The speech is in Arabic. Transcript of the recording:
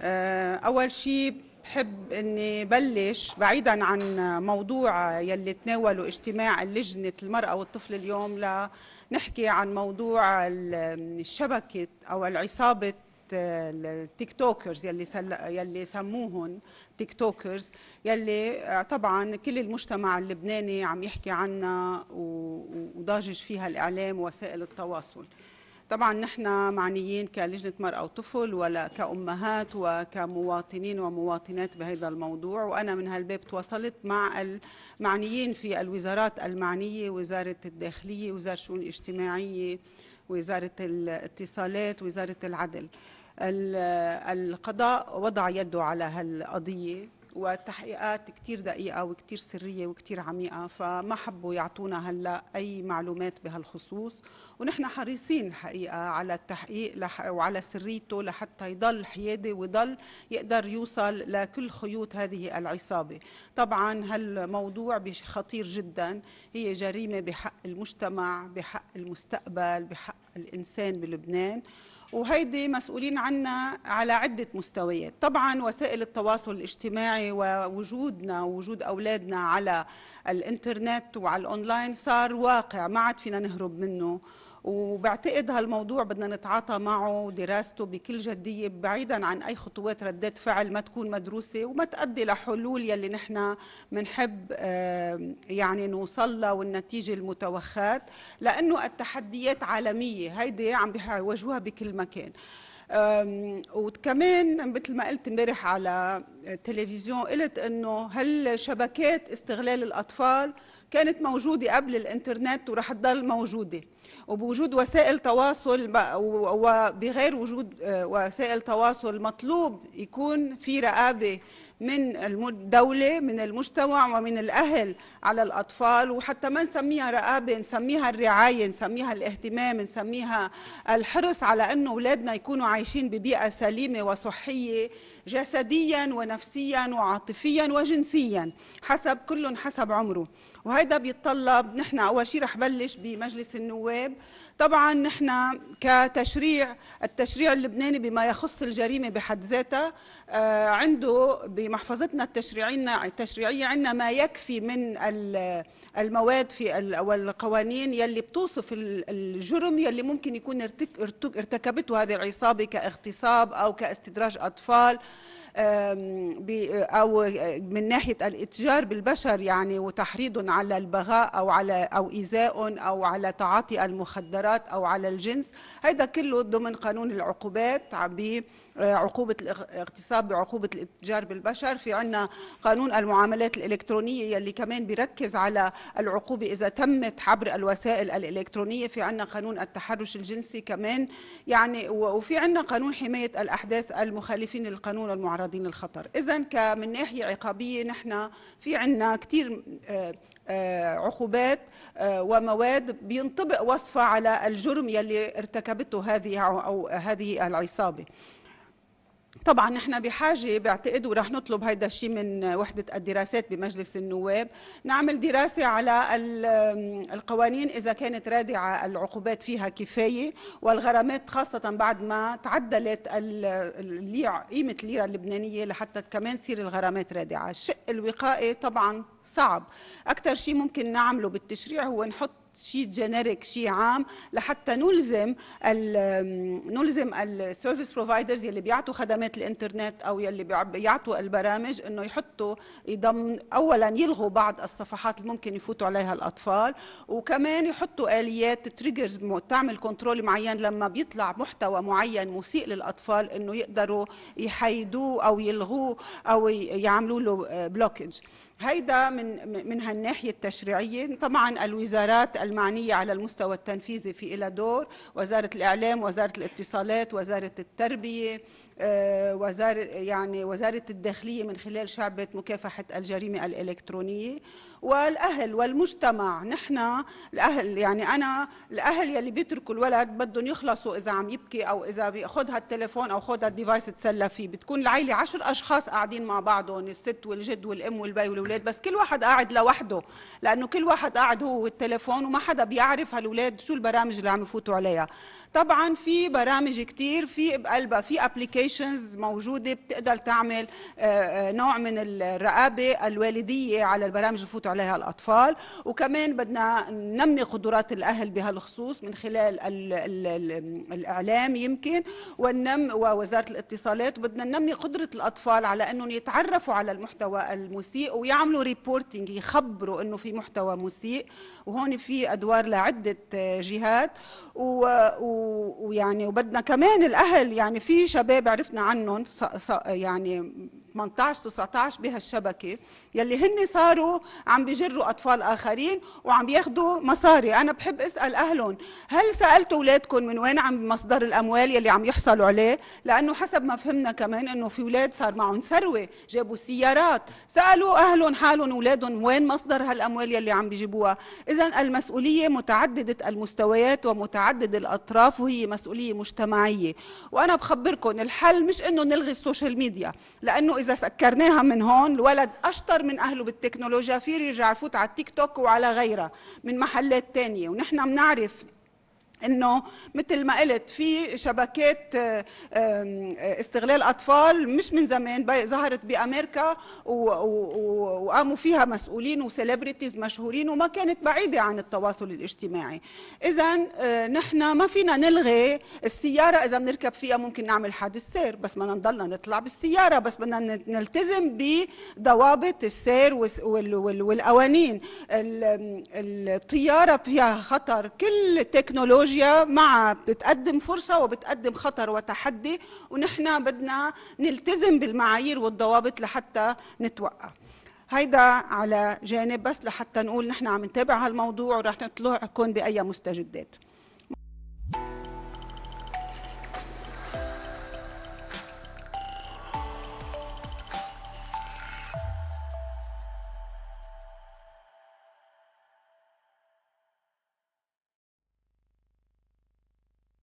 آه، اول شيء بحب اني بلش بعيدا عن موضوع يلي تناولوا اجتماع لجنه المراه والطفل اليوم لنحكي عن موضوع الشبكه او العصابه آه، التيك توكرز يلي سل... يلي سموهم تيك توكرز يلي آه، طبعا كل المجتمع اللبناني عم يحكي عنها وضاجج فيها الاعلام ووسائل التواصل طبعا نحن معنيين كلجنة مرأة وطفل ولا كأمهات وكمواطنين ومواطنات بهذا الموضوع وأنا من هالباب تواصلت مع المعنيين في الوزارات المعنية وزارة الداخلية وزارة الشؤون الاجتماعية وزارة الاتصالات وزارة العدل القضاء وضع يده على هالقضية وتحقيقات كتير دقيقة وكتير سرية وكتير عميقة فما حبوا يعطونا هلأ أي معلومات بهالخصوص ونحن حريصين الحقيقة على التحقيق لح وعلى سريته لحتى يضل حيادي ويضل يقدر يوصل لكل خيوط هذه العصابة طبعا هالموضوع خطير جدا هي جريمة بحق المجتمع بحق المستقبل بحق الإنسان بلبنان وهيدي مسؤولين عنا على عدة مستويات طبعا وسائل التواصل الاجتماعي ووجودنا ووجود أولادنا على الإنترنت وعلى الأونلاين صار واقع ما عاد فينا نهرب منه وبعتقد هالموضوع بدنا نتعاطى معه ودراسته بكل جدية بعيدا عن أي خطوات ردات فعل ما تكون مدروسة وما تؤدي لحلول يلي نحن بنحب يعني نوصل لها والنتيجة المتوخات لأنه التحديات عالمية هيدي عم بيواجهوها بكل مكان وكمان مثل ما قلت امبارح على التلفزيون قلت انه هالشبكات استغلال الاطفال كانت موجوده قبل الانترنت ورح تضل موجوده وبوجود وسائل تواصل وبغير وجود أه، وسائل تواصل مطلوب يكون في رقابه من الدولة من المجتمع ومن الأهل على الأطفال وحتى ما نسميها رقابة نسميها الرعاية نسميها الاهتمام نسميها الحرص على أنه أولادنا يكونوا عايشين ببيئة سليمة وصحية جسديا ونفسيا وعاطفيا وجنسيا حسب كل حسب عمره وهيدا بيتطلب نحن أول شيء رح بلش بمجلس النواب طبعا نحن كتشريع التشريع اللبناني بما يخص الجريمة بحد ذاتها آه، عنده بمحفظتنا التشريعية التشريعية عندنا ما يكفي من المواد في والقوانين يلي بتوصف الجرم يلي ممكن يكون ارتكبته هذه العصابة الرقابه كاغتصاب او كاستدراج اطفال او من ناحيه الاتجار بالبشر يعني وتحريضهم على البغاء او على او ايذائهم او على تعاطي المخدرات او على الجنس هذا كله ضمن قانون العقوبات بعقوبه آه، الاغتصاب بعقوبه الاتجار بالبشر في عندنا قانون المعاملات الالكترونيه يلي كمان بيركز على العقوبه اذا تمت عبر الوسائل الالكترونيه في عندنا قانون التحرش الجنسي كمان يعني وفي عندنا عندنا قانون حماية الأحداث المخالفين للقانون المعرضين للخطر إذا كمن ناحية عقابية نحن في عندنا كثير آه، آه، عقوبات آه، ومواد بينطبق وصفها على الجرم يلي ارتكبته هذه أو هذه العصابة طبعا نحن بحاجه بعتقد ورح نطلب هيدا الشيء من وحده الدراسات بمجلس النواب نعمل دراسه على القوانين اذا كانت رادعه العقوبات فيها كفايه والغرامات خاصه بعد ما تعدلت قيمه الليره اللبنانيه لحتى كمان تصير الغرامات رادعه الشق الوقائي طبعا صعب اكثر شيء ممكن نعمله بالتشريع هو نحط شيء جينيريك شيء عام لحتى نلزم الـ نلزم السيرفيس بروفايدرز يلي بيعطوا خدمات الانترنت او يلي بيعطوا البرامج انه يحطوا يضم اولا يلغوا بعض الصفحات اللي ممكن يفوتوا عليها الاطفال وكمان يحطوا اليات تريجرز تعمل كنترول معين لما بيطلع محتوى معين مسيء للاطفال انه يقدروا يحيدوه او يلغوه او يعملوا له بلوكج آه، هيدا من من هالناحيه التشريعيه طبعا الوزارات المعنية على المستوى التنفيذي في إلى دور وزارة الإعلام وزارة الاتصالات وزارة التربية آه، وزارة يعني وزارة الداخلية من خلال شعبة مكافحة الجريمة الإلكترونية والأهل والمجتمع نحن الأهل يعني أنا الأهل يلي بيتركوا الولد بدهم يخلصوا إذا عم يبكي أو إذا بيأخذ التليفون أو خذ الديفايس تسلى فيه بتكون العيلة عشر أشخاص قاعدين مع بعضهم الست والجد والأم والبي والأولاد بس كل واحد قاعد لوحده لأنه كل واحد قاعد هو والتليفون ما حدا بيعرف هالولاد شو البرامج اللي عم يفوتوا عليها طبعا في برامج كتير في بقلبها في ابلكيشنز موجوده بتقدر تعمل آه، آه، نوع من الرقابه الوالديه على البرامج اللي يفوتوا عليها الاطفال وكمان بدنا ننمي قدرات الاهل بهالخصوص من خلال الاعلام يمكن والنم ووزاره الاتصالات وبدنا ننمي قدره الاطفال على انهم يتعرفوا على المحتوى المسيء ويعملوا ريبورتنج يخبروا انه في محتوى مسيء وهون في ادوار لعده آه، جهات ويعني وبدنا كمان الاهل يعني في شباب عرفنا عنهم يعني 18 19 بهالشبكه يلي هن صاروا عم بجروا اطفال اخرين وعم ياخذوا مصاري انا بحب اسال اهلهم هل سالتوا اولادكم من وين عم مصدر الاموال يلي عم يحصلوا عليه لانه حسب ما فهمنا كمان انه في اولاد صار معهم ثروه جابوا سيارات سالوا اهلهم حالهم اولادهم وين مصدر هالاموال يلي عم بيجيبوها اذا المسؤوليه متعدده المستويات ومتعدد الاطراف وهي مسؤوليه مجتمعيه وانا بخبركم الحل مش انه نلغي السوشيال ميديا لانه اذا سكرناها من هون الولد اشطر من اهله بالتكنولوجيا في يرجع يفوت على التيك توك وعلى غيرها من محلات تانية ونحن بنعرف انه مثل ما قلت في شبكات آه، آه، استغلال اطفال مش من زمان ظهرت بامريكا وقاموا فيها مسؤولين وسليبرتيز مشهورين وما كانت بعيده عن التواصل الاجتماعي اذا آه، نحن ما فينا نلغي السياره اذا بنركب فيها ممكن نعمل حادث سير بس بدنا نضلنا نطلع بالسياره بس بدنا نلتزم بضوابط السير والقوانين الطياره فيها خطر كل التكنولوجيا التكنولوجيا مع بتقدم فرصة وبتقدم خطر وتحدي ونحن بدنا نلتزم بالمعايير والضوابط لحتى نتوقع هيدا على جانب بس لحتى نقول نحن عم نتابع هالموضوع ورح نطلعكم بأي مستجدات